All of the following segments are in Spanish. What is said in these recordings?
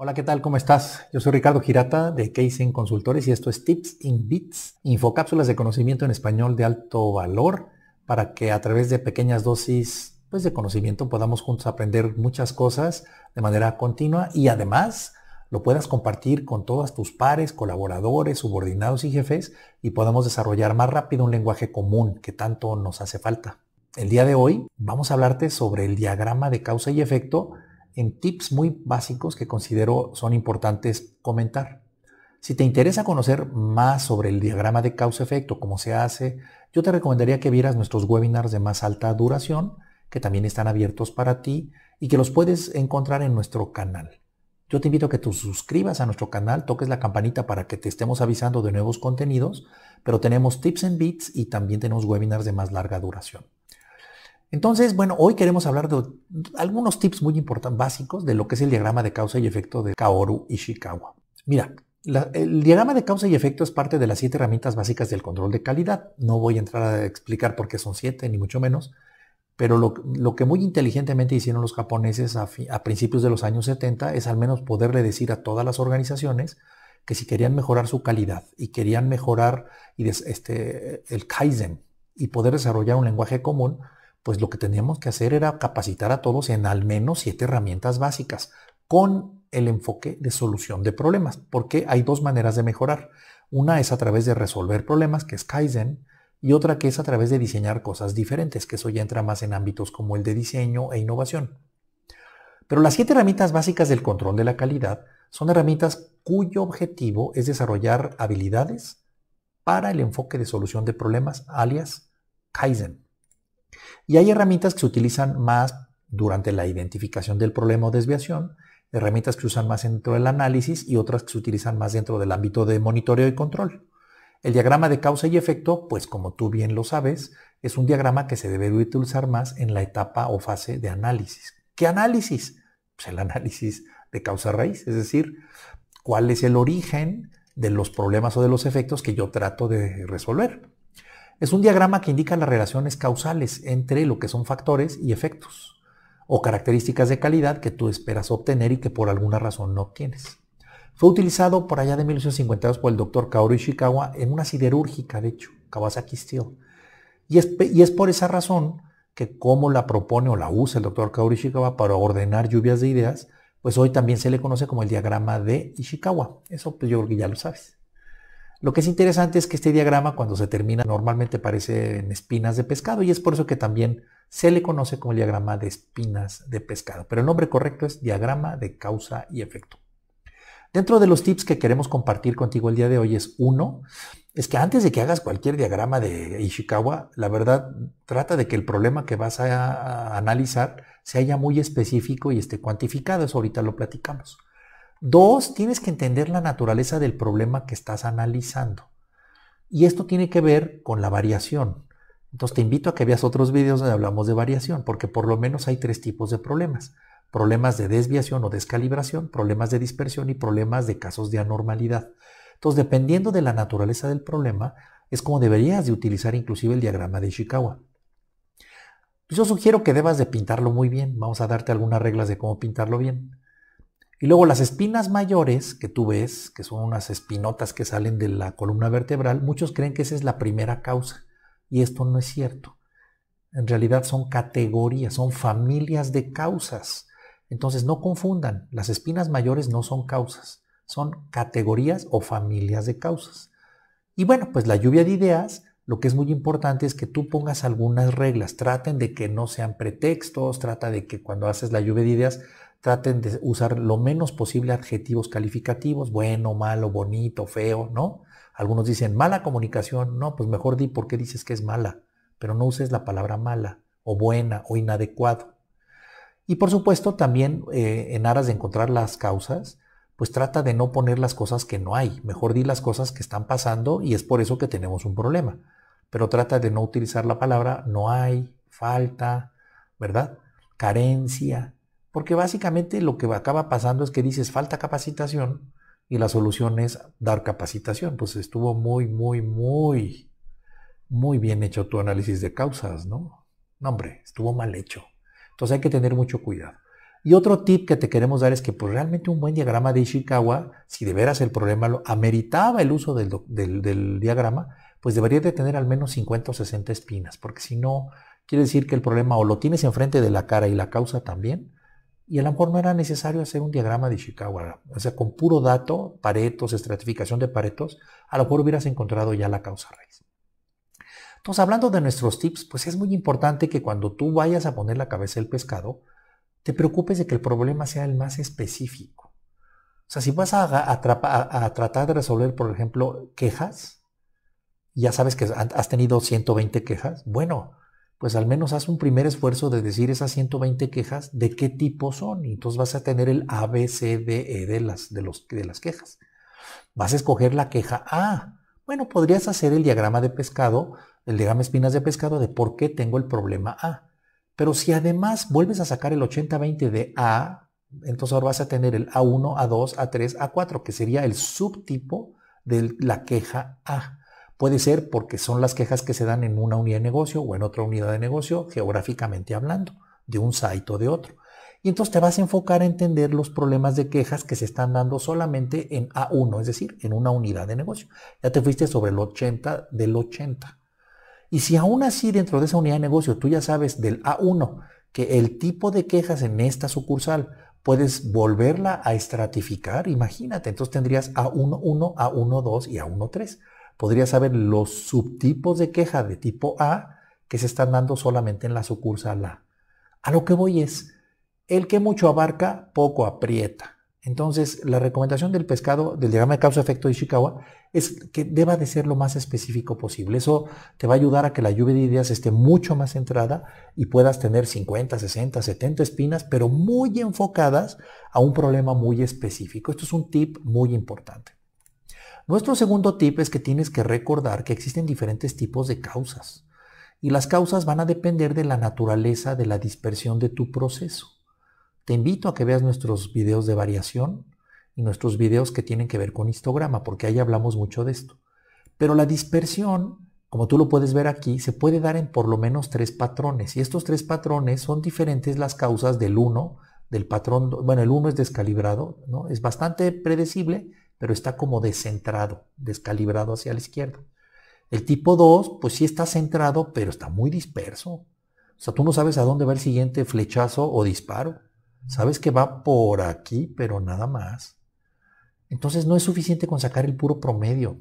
Hola, ¿qué tal? ¿Cómo estás? Yo soy Ricardo Girata de in Consultores y esto es Tips in Bits, infocápsulas de conocimiento en español de alto valor para que a través de pequeñas dosis pues, de conocimiento podamos juntos aprender muchas cosas de manera continua y además lo puedas compartir con todos tus pares, colaboradores, subordinados y jefes y podamos desarrollar más rápido un lenguaje común que tanto nos hace falta. El día de hoy vamos a hablarte sobre el diagrama de causa y efecto en tips muy básicos que considero son importantes comentar. Si te interesa conocer más sobre el diagrama de causa-efecto, cómo se hace, yo te recomendaría que vieras nuestros webinars de más alta duración, que también están abiertos para ti y que los puedes encontrar en nuestro canal. Yo te invito a que te suscribas a nuestro canal, toques la campanita para que te estemos avisando de nuevos contenidos, pero tenemos tips en bits y también tenemos webinars de más larga duración. Entonces, bueno, hoy queremos hablar de algunos tips muy importantes, básicos, de lo que es el diagrama de causa y efecto de Kaoru Ishikawa. Mira, el diagrama de causa y efecto es parte de las siete herramientas básicas del control de calidad. No voy a entrar a explicar por qué son siete, ni mucho menos, pero lo, que muy inteligentemente hicieron los japoneses a, principios de los años 70 es al menos poderle decir a todas las organizaciones que si querían mejorar su calidad y querían mejorar este, el Kaizen y poder desarrollar un lenguaje común, pues lo que teníamos que hacer era capacitar a todos en al menos siete herramientas básicas con el enfoque de solución de problemas, porque hay dos maneras de mejorar. Una es a través de resolver problemas, que es Kaizen, y otra que es a través de diseñar cosas diferentes, que eso ya entra más en ámbitos como el de diseño e innovación. Pero las siete herramientas básicas del control de la calidad son herramientas cuyo objetivo es desarrollar habilidades para el enfoque de solución de problemas, alias Kaizen. Y hay herramientas que se utilizan más durante la identificación del problema o desviación, herramientas que se usan más dentro del análisis y otras que se utilizan más dentro del ámbito de monitoreo y control. El diagrama de causa y efecto, pues como tú bien lo sabes, es un diagrama que se debe utilizar más en la etapa o fase de análisis. ¿Qué análisis? Pues el análisis de causa-raíz, es decir, cuál es el origen de los problemas o de los efectos que yo trato de resolver es un diagrama que indica las relaciones causales entre lo que son factores y efectos, o características de calidad que tú esperas obtener y que por alguna razón no tienes. Fue utilizado por allá de 1852 por el doctor Kaoru Ishikawa en una siderúrgica, de hecho, Kawasaki Steel. Y es, y es por esa razón que como la propone o la usa el doctor Kaoru Ishikawa para ordenar lluvias de ideas, pues hoy también se le conoce como el diagrama de Ishikawa. Eso pues, yo creo que ya lo sabes. Lo que es interesante es que este diagrama cuando se termina normalmente en espinas de pescado y es por eso que también se le conoce como el diagrama de espinas de pescado, pero el nombre correcto es diagrama de causa y efecto. Dentro de los tips que queremos compartir contigo el día de hoy es uno, es que antes de que hagas cualquier diagrama de Ishikawa, la verdad trata de que el problema que vas a analizar se haya muy específico y esté cuantificado, eso ahorita lo platicamos. Dos, tienes que entender la naturaleza del problema que estás analizando. Y esto tiene que ver con la variación. Entonces te invito a que veas otros videos donde hablamos de variación, porque por lo menos hay tres tipos de problemas. Problemas de desviación o descalibración, problemas de dispersión y problemas de casos de anormalidad. Entonces, dependiendo de la naturaleza del problema, es como deberías de utilizar inclusive el diagrama de Ishikawa. Yo sugiero que debas de pintarlo muy bien. Vamos a darte algunas reglas de cómo pintarlo bien. Y luego las espinas mayores que tú ves, que son unas espinotas que salen de la columna vertebral, muchos creen que esa es la primera causa. Y esto no es cierto. En realidad son categorías, son familias de causas. Entonces no confundan, las espinas mayores no son causas, son categorías o familias de causas. Y bueno, pues la lluvia de ideas, lo que es muy importante es que tú pongas algunas reglas, traten de que no sean pretextos, trata de que cuando haces la lluvia de ideas traten de usar lo menos posible adjetivos calificativos, bueno, malo, bonito, feo, ¿no? Algunos dicen mala comunicación, no, pues mejor di por qué dices que es mala, pero no uses la palabra mala o buena o inadecuado. Y por supuesto también eh, en aras de encontrar las causas, pues trata de no poner las cosas que no hay, mejor di las cosas que están pasando y es por eso que tenemos un problema, pero trata de no utilizar la palabra no hay, falta, ¿verdad? Carencia, porque básicamente lo que acaba pasando es que dices falta capacitación y la solución es dar capacitación. Pues estuvo muy, muy, muy, muy bien hecho tu análisis de causas, ¿no? No, hombre, estuvo mal hecho. Entonces hay que tener mucho cuidado. Y otro tip que te queremos dar es que pues, realmente un buen diagrama de Ishikawa, si de veras el problema lo ameritaba el uso del, del diagrama, pues debería de tener al menos 50 o 60 espinas, porque si no, quiere decir que el problema o lo tienes enfrente de la cara y la causa también, y a lo mejor no era necesario hacer un diagrama de Ishikawa. O sea, con puro dato, paretos, estratificación de paretos, a lo mejor hubieras encontrado ya la causa raíz. Entonces, hablando de nuestros tips, pues es muy importante que cuando tú vayas a poner la cabeza del pescado, te preocupes de que el problema sea el más específico. O sea, si vas a, a tratar de resolver, por ejemplo, quejas, ya sabes que has tenido 120 quejas, bueno, pues al menos haz un primer esfuerzo de decir esas 120 quejas de qué tipo son. Y entonces vas a tener el A, B, C, D, E de las, los, de las quejas. Vas a escoger la queja A. Bueno, podrías hacer el diagrama de pescado, el diagrama espinas de pescado de por qué tengo el problema A. Pero si además vuelves a sacar el 80-20 de A, entonces ahora vas a tener el A1, A2, A3, A4, que sería el subtipo de la queja A. Puede ser porque son las quejas que se dan en una unidad de negocio o en otra unidad de negocio, geográficamente hablando, de un site o de otro. Y entonces te vas a enfocar a entender los problemas de quejas que se están dando solamente en A1, es decir, en una unidad de negocio. Ya te fuiste sobre el 80 del 80. Y si aún así dentro de esa unidad de negocio tú ya sabes del A1 que el tipo de quejas en esta sucursal puedes volverla a estratificar, imagínate, entonces tendrías A11, A12 y A13 podría saber los subtipos de queja de tipo A que se están dando solamente en la sucursal A. A lo que voy es, el que mucho abarca, poco aprieta. Entonces, la recomendación del pescado, del diagrama de causa-efecto de Ishikawa, es que deba de ser lo más específico posible. Eso te va a ayudar a que la lluvia de ideas esté mucho más centrada y puedas tener 50, 60, 70 espinas, pero muy enfocadas a un problema muy específico. Esto es un tip muy importante. Nuestro segundo tip es que tienes que recordar que existen diferentes tipos de causas y las causas van a depender de la naturaleza de la dispersión de tu proceso. Te invito a que veas nuestros videos de variación y nuestros videos que tienen que ver con histograma, porque ahí hablamos mucho de esto. Pero la dispersión, como tú lo puedes ver aquí, se puede dar en por lo menos tres patrones y estos tres patrones son diferentes las causas del 1, del patrón, bueno, el 1 es descalibrado, ¿no? es bastante predecible pero está como descentrado, descalibrado hacia la izquierda. El tipo 2, pues sí está centrado, pero está muy disperso. O sea, tú no sabes a dónde va el siguiente flechazo o disparo. Sabes que va por aquí, pero nada más. Entonces no es suficiente con sacar el puro promedio.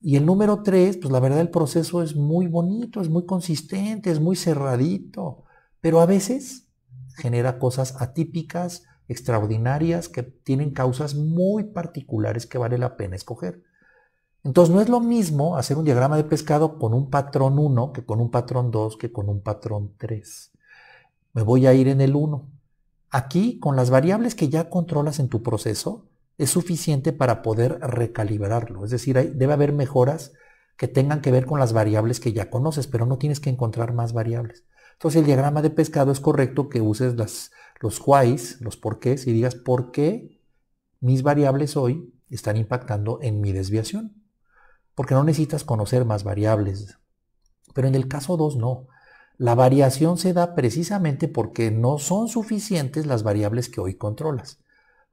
Y el número 3, pues la verdad el proceso es muy bonito, es muy consistente, es muy cerradito, pero a veces genera cosas atípicas, extraordinarias que tienen causas muy particulares que vale la pena escoger. Entonces no es lo mismo hacer un diagrama de pescado con un patrón 1 que con un patrón 2 que con un patrón 3. Me voy a ir en el 1. Aquí, con las variables que ya controlas en tu proceso, es suficiente para poder recalibrarlo. Es decir, debe haber mejoras que tengan que ver con las variables que ya conoces, pero no tienes que encontrar más variables. Entonces el diagrama de pescado es correcto que uses las los whys, los porqués, y digas por qué mis variables hoy están impactando en mi desviación. Porque no necesitas conocer más variables. Pero en el caso 2 no. La variación se da precisamente porque no son suficientes las variables que hoy controlas.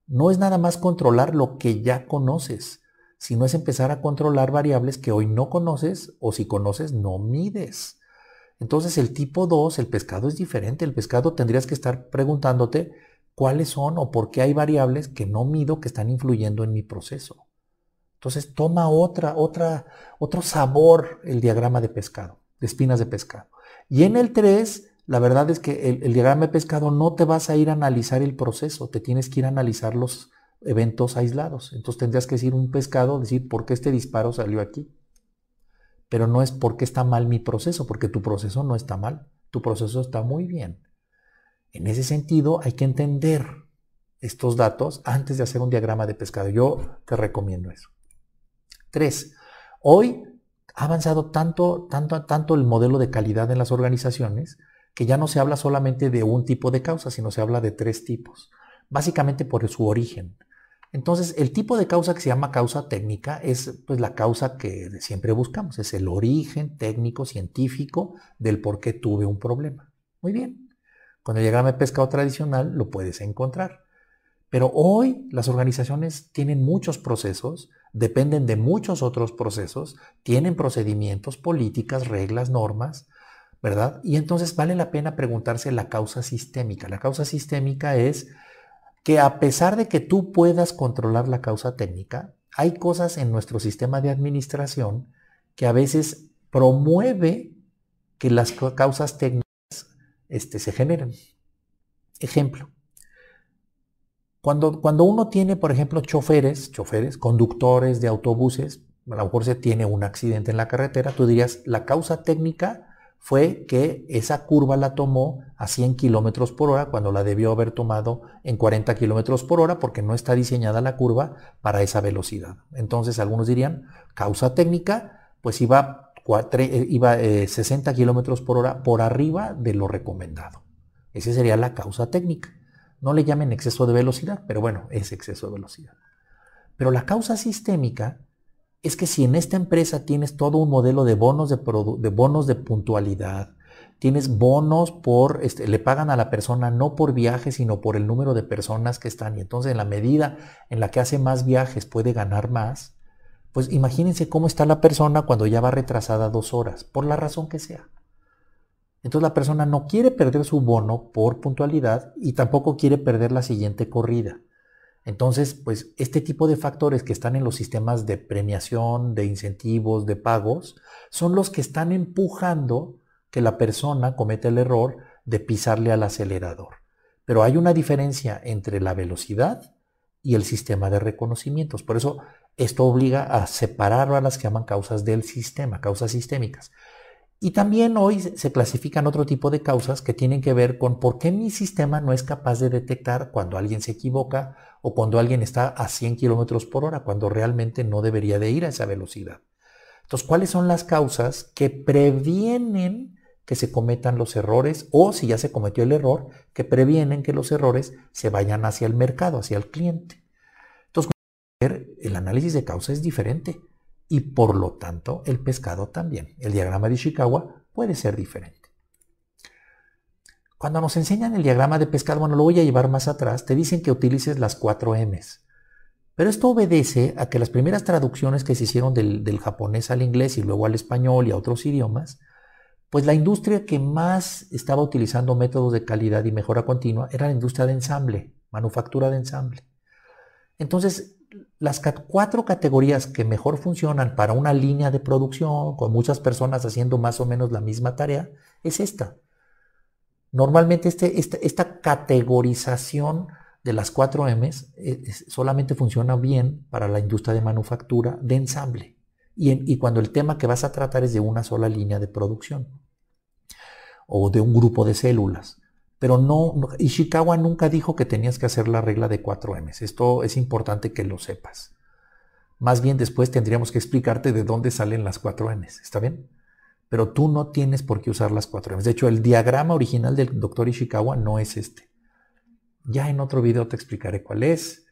No es nada más controlar lo que ya conoces, sino es empezar a controlar variables que hoy no conoces o si conoces no mides. Entonces el tipo 2, el pescado es diferente. El pescado tendrías que estar preguntándote cuáles son o por qué hay variables que no mido que están influyendo en mi proceso. Entonces toma otra, otra, otro sabor el diagrama de pescado, de espinas de pescado. Y en el 3, la verdad es que el, el diagrama de pescado no te vas a ir a analizar el proceso, te tienes que ir a analizar los eventos aislados. Entonces tendrías que decir un pescado, decir por qué este disparo salió aquí. Pero no es porque está mal mi proceso, porque tu proceso no está mal, tu proceso está muy bien. En ese sentido, hay que entender estos datos antes de hacer un diagrama de pescado. Yo te recomiendo eso. Tres, hoy ha avanzado tanto, tanto, tanto el modelo de calidad en las organizaciones que ya no se habla solamente de un tipo de causa, sino se habla de tres tipos, básicamente por su origen. Entonces, el tipo de causa que se llama causa técnica es pues, la causa que siempre buscamos, es el origen técnico, científico del por qué tuve un problema. Muy bien. Cuando el al pescado tradicional lo puedes encontrar. Pero hoy las organizaciones tienen muchos procesos, dependen de muchos otros procesos, tienen procedimientos, políticas, reglas, normas, ¿verdad? Y entonces vale la pena preguntarse la causa sistémica. La causa sistémica es que a pesar de que tú puedas controlar la causa técnica, hay cosas en nuestro sistema de administración que a veces promueve que las causas técnicas este, se generen. Ejemplo, cuando, cuando uno tiene, por ejemplo, choferes, choferes, conductores de autobuses, a lo mejor se tiene un accidente en la carretera, tú dirías, la causa técnica fue que esa curva la tomó a 100 kilómetros por hora cuando la debió haber tomado en 40 kilómetros por hora porque no está diseñada la curva para esa velocidad. Entonces algunos dirían, causa técnica, pues iba, 60 eh, eh, kilómetros por hora por arriba de lo recomendado. Esa sería la causa técnica. No le llamen exceso de velocidad, pero bueno, es exceso de velocidad. Pero la causa sistémica es que si en esta empresa tienes todo un modelo de bonos de, bonos de puntualidad, tienes bonos por, este, le pagan a la persona no por viaje, sino por el número de personas que están. Y entonces en la medida en la que hace más viajes puede ganar más, pues imagínense cómo está la persona cuando ya va retrasada dos horas, por la razón que sea. Entonces la persona no quiere perder su bono por puntualidad y tampoco quiere perder la siguiente corrida. Entonces, pues este tipo de factores que están en los sistemas de premiación, de incentivos, de pagos, son los que están empujando que la persona cometa el error de pisarle al acelerador. Pero hay una diferencia entre la velocidad y el sistema de reconocimientos. Por eso esto obliga a separar a las que llaman causas del sistema, causas sistémicas. Y también hoy se clasifican otro tipo de causas que tienen que ver con por qué mi sistema no es capaz de detectar cuando alguien se equivoca o cuando alguien está a 100 kilómetros por hora, cuando realmente no debería de ir a esa velocidad. Entonces, ¿cuáles son las causas que previenen que se cometan los errores o si ya se cometió el error, que previenen que los errores se vayan hacia el mercado, hacia el cliente? Entonces, el análisis de causa es diferente y por lo tanto el pescado también. El diagrama de Ishikawa puede ser diferente. Cuando nos enseñan el diagrama de pescado, bueno, lo voy a llevar más atrás, te dicen que utilices las cuatro M's. Pero esto obedece a que las primeras traducciones que se hicieron del, del japonés al inglés y luego al español y a otros idiomas, pues la industria que más estaba utilizando métodos de calidad y mejora continua era la industria de ensamble, manufactura de ensamble. Entonces, las cuatro categorías que mejor funcionan para una línea de producción, con muchas personas haciendo más o menos la misma tarea, es esta. Normalmente este, este, esta, categorización de las cuatro M eh, solamente funciona bien para la industria de manufactura de ensamble y cuando el tema que vas a tratar es de una sola línea de producción o de un grupo de células pero no, Ishikawa nunca dijo que tenías que hacer la regla de 4M. Esto es importante que lo sepas. Más bien después tendríamos que explicarte de dónde salen las 4M, ¿está bien? Pero tú no tienes por qué usar las 4M. De hecho, el diagrama original del doctor Ishikawa no es este. Ya en otro video te explicaré cuál es,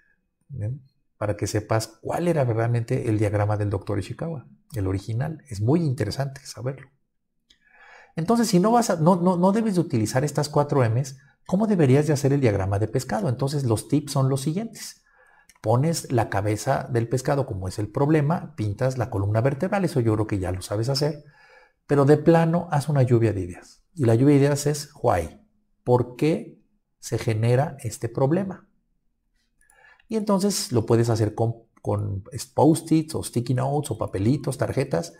para que sepas cuál era realmente el diagrama del doctor Ishikawa, el original. Es muy interesante saberlo. Entonces, si no, vas a, no, no, debes de utilizar estas cuatro M's, ¿cómo deberías de hacer el diagrama de pescado? Entonces, los tips son los siguientes. Pones la cabeza del pescado como es el problema, pintas la columna vertebral, eso yo creo que ya lo sabes hacer, pero de plano haz una lluvia de ideas. Y la lluvia de ideas es why, ¿por qué se genera este problema? Y entonces lo puedes hacer con, con post-its o sticky notes o papelitos, tarjetas,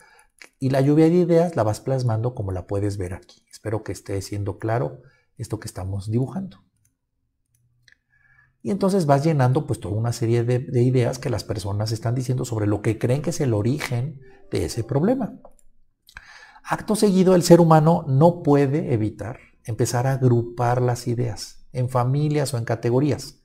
y la lluvia de ideas la vas plasmando como la puedes ver aquí. Espero que esté siendo claro esto que estamos dibujando. Y entonces vas llenando pues toda una serie de, ideas que las personas están diciendo sobre lo que creen que es el origen de ese problema. Acto seguido, el ser humano no puede evitar empezar a agrupar las ideas en familias o en categorías.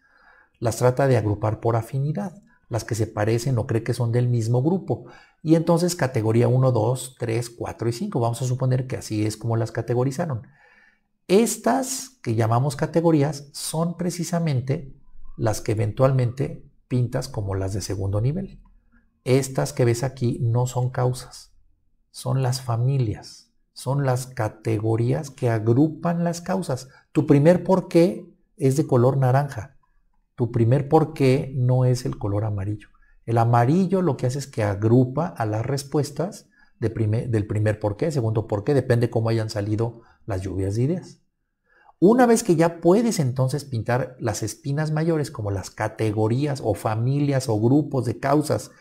Las trata de agrupar por afinidad las que se parecen o cree que son del mismo grupo. Y entonces categoría 1, 2, 3, 4 y 5. Vamos a suponer que así es como las categorizaron. Estas que llamamos categorías son precisamente las que eventualmente pintas como las de segundo nivel. Estas que ves aquí no son causas, son las familias, son las categorías que agrupan las causas. Tu primer por qué es de color naranja, tu primer por qué no es el color amarillo. El amarillo lo que hace es que agrupa a las respuestas del primer porqué. segundo por qué, depende cómo hayan salido las lluvias de ideas. Una vez que ya puedes entonces pintar las espinas mayores como las categorías o familias o grupos de causas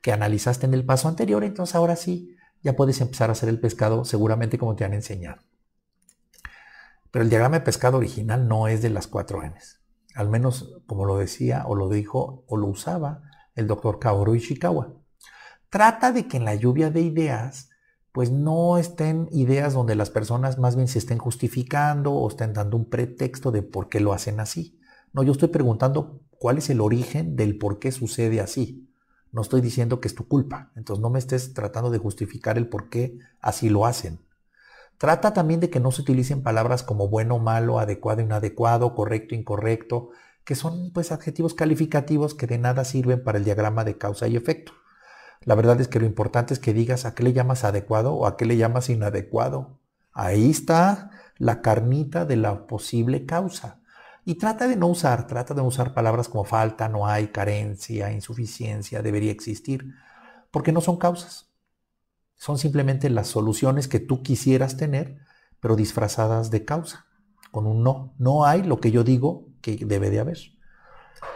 que analizaste en el paso anterior, entonces ahora sí, ya puedes empezar a hacer el pescado seguramente como te han enseñado. Pero el diagrama de pescado original no es de las cuatro N's al menos como lo decía o lo dijo o lo usaba el doctor Kaoru Ishikawa. Trata de que en la lluvia de ideas, pues no estén ideas donde las personas más bien se estén justificando o estén dando un pretexto de por qué lo hacen así. No, yo estoy preguntando cuál es el origen del por qué sucede así. No estoy diciendo que es tu culpa. Entonces no me estés tratando de justificar el por qué así lo hacen. Trata también de que no se utilicen palabras como bueno, malo, adecuado, inadecuado, correcto, incorrecto, que son pues adjetivos calificativos que de nada sirven para el diagrama de causa y efecto. La verdad es que lo importante es que digas a qué le llamas adecuado o a qué le llamas inadecuado. Ahí está la carnita de la posible causa. Y trata de no usar, trata de no usar palabras como falta, no hay, carencia, insuficiencia, debería existir, porque no son causas. Son simplemente las soluciones que tú quisieras tener, pero disfrazadas de causa, con un no. No hay lo que yo digo que debe de haber.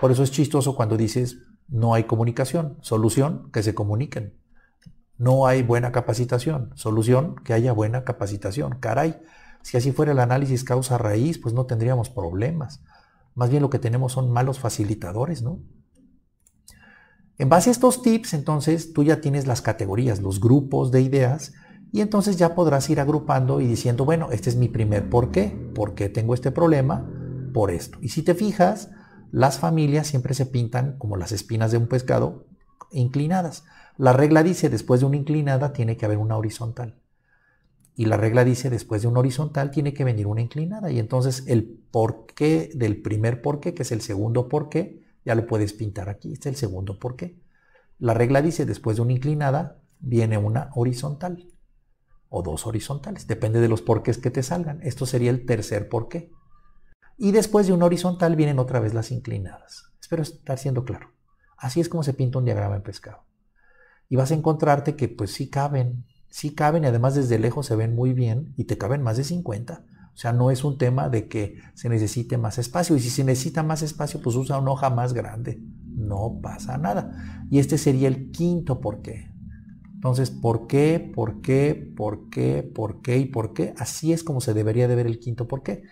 Por eso es chistoso cuando dices, no hay comunicación, solución, que se comuniquen. No hay buena capacitación, solución, que haya buena capacitación. Caray, si así fuera el análisis causa-raíz, pues no tendríamos problemas. Más bien lo que tenemos son malos facilitadores, ¿no? En base a estos tips, entonces tú ya tienes las categorías, los grupos de ideas, y entonces ya podrás ir agrupando y diciendo, bueno, este es mi primer por qué, por qué tengo este problema, por esto. Y si te fijas, las familias siempre se pintan como las espinas de un pescado inclinadas. La regla dice, después de una inclinada tiene que haber una horizontal. Y la regla dice, después de una horizontal tiene que venir una inclinada. Y entonces el qué del primer porqué, que es el segundo qué, ya lo puedes pintar aquí. Este es el segundo porqué. La regla dice, después de una inclinada, viene una horizontal o dos horizontales. Depende de los porqués que te salgan. Esto sería el tercer porqué. Y después de una horizontal vienen otra vez las inclinadas. Espero estar siendo claro. Así es como se pinta un diagrama en pescado. Y vas a encontrarte que pues sí caben, sí caben y además desde lejos se ven muy bien y te caben más de 50. O sea, no es un tema de que se necesite más espacio. Y si se necesita más espacio, pues usa una hoja más grande. No pasa nada. Y este sería el quinto por qué. Entonces, ¿por qué? ¿Por qué? ¿Por qué? ¿Por qué? ¿Y por qué? Así es como se debería de ver el quinto por qué.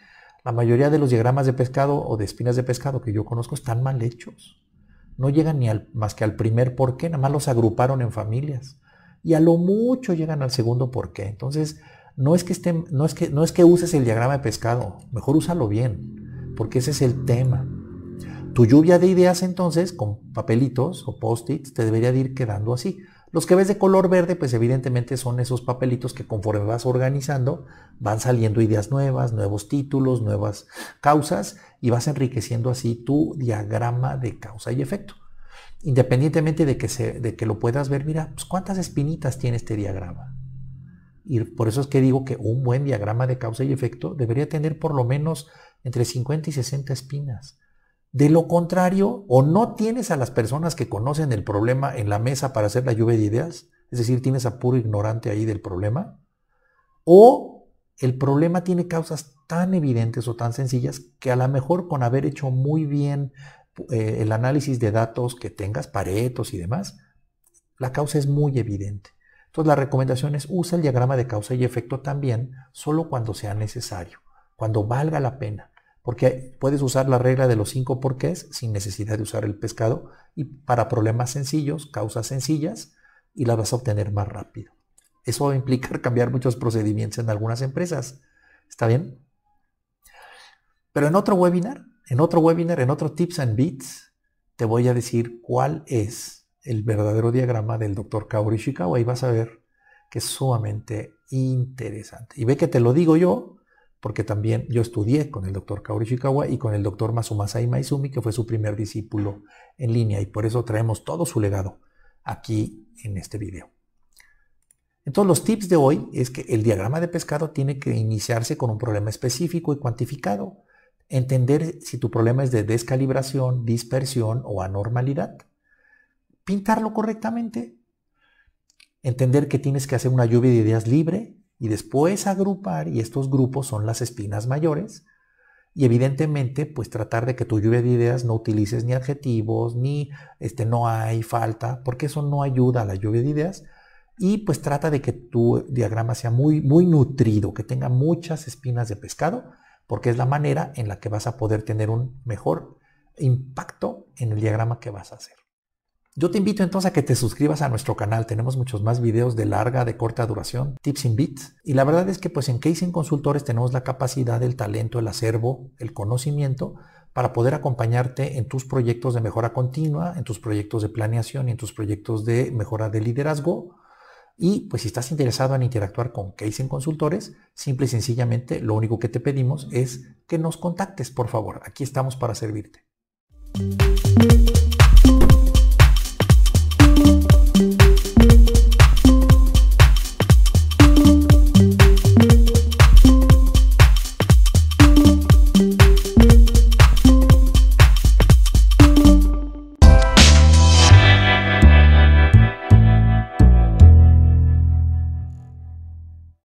La mayoría de los diagramas de pescado o de espinas de pescado que yo conozco están mal hechos. No llegan ni al, más que al primer por qué, nada más los agruparon en familias. Y a lo mucho llegan al segundo por qué. Entonces, no es que, no es que, no es que uses el diagrama de pescado, mejor úsalo bien, porque ese es el tema. Tu lluvia de ideas entonces, con papelitos o post-its, te debería de ir quedando así. Los que ves de color verde, pues evidentemente son esos papelitos que conforme vas organizando, van saliendo ideas nuevas, nuevos títulos, nuevas causas, y vas enriqueciendo así tu diagrama de causa y efecto. Independientemente de que, de que lo puedas ver, mira, pues cuántas espinitas tiene este diagrama. Y por eso es que digo que un buen diagrama de causa y efecto debería tener por lo menos entre 50 y 60 espinas. De lo contrario, o no tienes a las personas que conocen el problema en la mesa para hacer la lluvia de ideas, es decir, tienes a puro ignorante ahí del problema, o el problema tiene causas tan evidentes o tan sencillas que a lo mejor con haber hecho muy bien eh, el análisis de datos que tengas, paretos y demás, la causa es muy evidente. Entonces la recomendación es usa el diagrama de causa y efecto también solo cuando sea necesario, cuando valga la pena, porque puedes usar la regla de los cinco porqués sin necesidad de usar el pescado y para problemas sencillos, causas sencillas, y las vas a obtener más rápido. Eso va a implicar cambiar muchos procedimientos en algunas empresas. ¿Está bien? Pero en otro webinar, en otro webinar, en otro Tips and Bits, te voy a decir cuál es el verdadero diagrama del doctor Kaori Ishikawa y vas a ver que es sumamente interesante. Y ve que te lo digo yo, porque también yo estudié con el doctor Kaori y con el doctor Masumasa Imaizumi, que fue su primer discípulo en línea, y por eso traemos todo su legado aquí en este video. Entonces los tips de hoy es que el diagrama de pescado tiene que iniciarse con un problema específico y cuantificado. Entender si tu problema es de descalibración, dispersión o anormalidad pintarlo correctamente, entender que tienes que hacer una lluvia de ideas libre y después agrupar, y estos grupos son las espinas mayores, y evidentemente pues tratar de que tu lluvia de ideas no utilices ni adjetivos, ni este, no hay falta, porque eso no ayuda a la lluvia de ideas, y pues trata de que tu diagrama sea muy, muy nutrido, que tenga muchas espinas de pescado, porque es la manera en la que vas a poder tener un mejor impacto en el diagrama que vas a hacer. Yo te invito entonces a que te suscribas a nuestro canal. Tenemos muchos más videos de larga, de corta duración, tips in bits. Y la verdad es que pues en in Consultores tenemos la capacidad, el talento, el acervo, el conocimiento para poder acompañarte en tus proyectos de mejora continua, en tus proyectos de planeación y en tus proyectos de mejora de liderazgo. Y pues si estás interesado en interactuar con in Consultores, simple y sencillamente lo único que te pedimos es que nos contactes, por favor. Aquí estamos para servirte.